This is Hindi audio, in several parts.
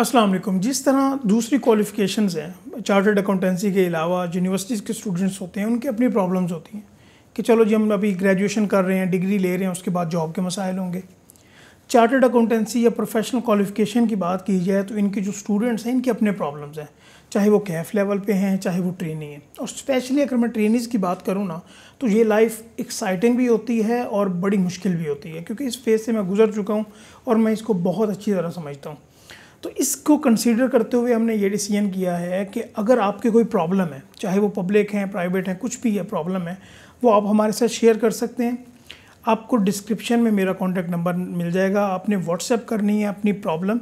असलम जिस तरह दूसरी क्वालिफ़िकेशन हैं चार्टर्ड अकाउंटेंसी के अलावा यूनिवर्सिटीज़ के स्टूडेंट्स होते हैं उनकी अपनी प्रॉब्लम्स होती हैं कि चलो जी हम अभी ग्रेजुएशन कर रहे हैं डिग्री ले रहे हैं उसके बाद जॉब के मसाइल होंगे चार्टर्ड अकाउंटेंसी या प्रोफेशनल क्वालिफ़िकेशन की बात की जाए तो इनके जो स्टूडेंट्स हैं इनके अपने प्रॉब्लम्स हैं चाहे वो कैफ लेवल पे हैं चाहे वो ट्रेनी हैं और स्पेशली अगर मैं ट्रेनिज़ की बात करूँ ना तो ये लाइफ एक्साइटिंग भी होती है और बड़ी मुश्किल भी होती है क्योंकि इस फेज़ से मैं गुजर चुका हूँ और मैं इसको बहुत अच्छी तरह समझता हूँ तो इसको कंसीडर करते हुए हमने ये डिसीजन किया है कि अगर आपके कोई प्रॉब्लम है चाहे वो पब्लिक हैं प्राइवेट हैं कुछ भी है प्रॉब्लम है वो आप हमारे साथ शेयर कर सकते हैं आपको डिस्क्रिप्शन में मेरा कॉन्टैक्ट नंबर मिल जाएगा आपने व्हाट्सएप करनी है अपनी प्रॉब्लम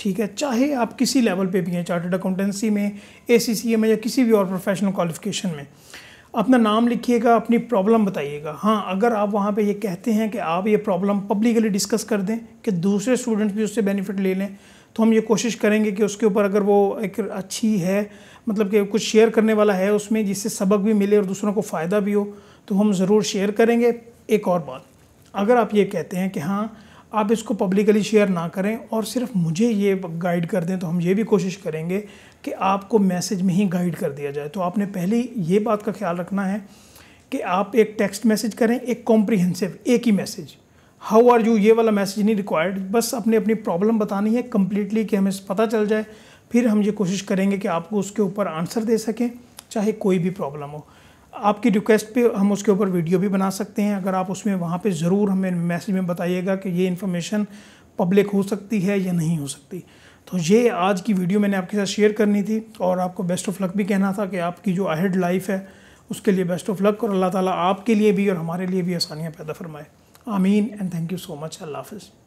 ठीक है चाहे आप किसी लेवल पे भी हैं चार्टर्ड अकाउंटेंसी में ए में या किसी भी और प्रोफेशनल क्वालिफिकेशन में अपना नाम लिखिएगा अपनी प्रॉब्लम बताइएगा हाँ अगर आप वहाँ पे ये कहते हैं कि आप ये प्रॉब्लम पब्लिकली डिस्कस कर दें कि दूसरे स्टूडेंट्स भी उससे बेनिफिट ले लें तो हम ये कोशिश करेंगे कि उसके ऊपर अगर वो एक अच्छी है मतलब कि कुछ शेयर करने वाला है उसमें जिससे सबक भी मिले और दूसरों को फ़ायदा भी हो तो हम ज़रूर शेयर करेंगे एक और बात अगर आप ये कहते हैं कि हाँ आप इसको पब्लिकली शेयर ना करें और सिर्फ मुझे ये गाइड कर दें तो हम ये भी कोशिश करेंगे कि आपको मैसेज में ही गाइड कर दिया जाए तो आपने पहले ये बात का ख्याल रखना है कि आप एक टेक्स्ट मैसेज करें एक कॉम्प्रिहेंसिव एक ही मैसेज हाउ आर यू ये वाला मैसेज नहीं रिक्वायर्ड बस अपने अपनी प्रॉब्लम बतानी है कम्प्लीटली कि हमें पता चल जाए फिर हम ये कोशिश करेंगे कि आपको उसके ऊपर आंसर दे सकें चाहे कोई भी प्रॉब्लम हो आपकी रिक्वेस्ट पे हम उसके ऊपर वीडियो भी बना सकते हैं अगर आप उसमें वहाँ पे ज़रूर हमें मैसेज में बताइएगा कि ये इन्फॉर्मेशन पब्लिक हो सकती है या नहीं हो सकती तो ये आज की वीडियो मैंने आपके साथ शेयर करनी थी और आपको बेस्ट ऑफ लक भी कहना था कि आपकी जो अहेड लाइफ है उसके लिए बेस्ट ऑफ लक और अल्लाह ताला आपके लिए भी और हमारे लिए भी आसानियाँ पैदा फरमाए Ameen and thank you so much. Allah Hafiz.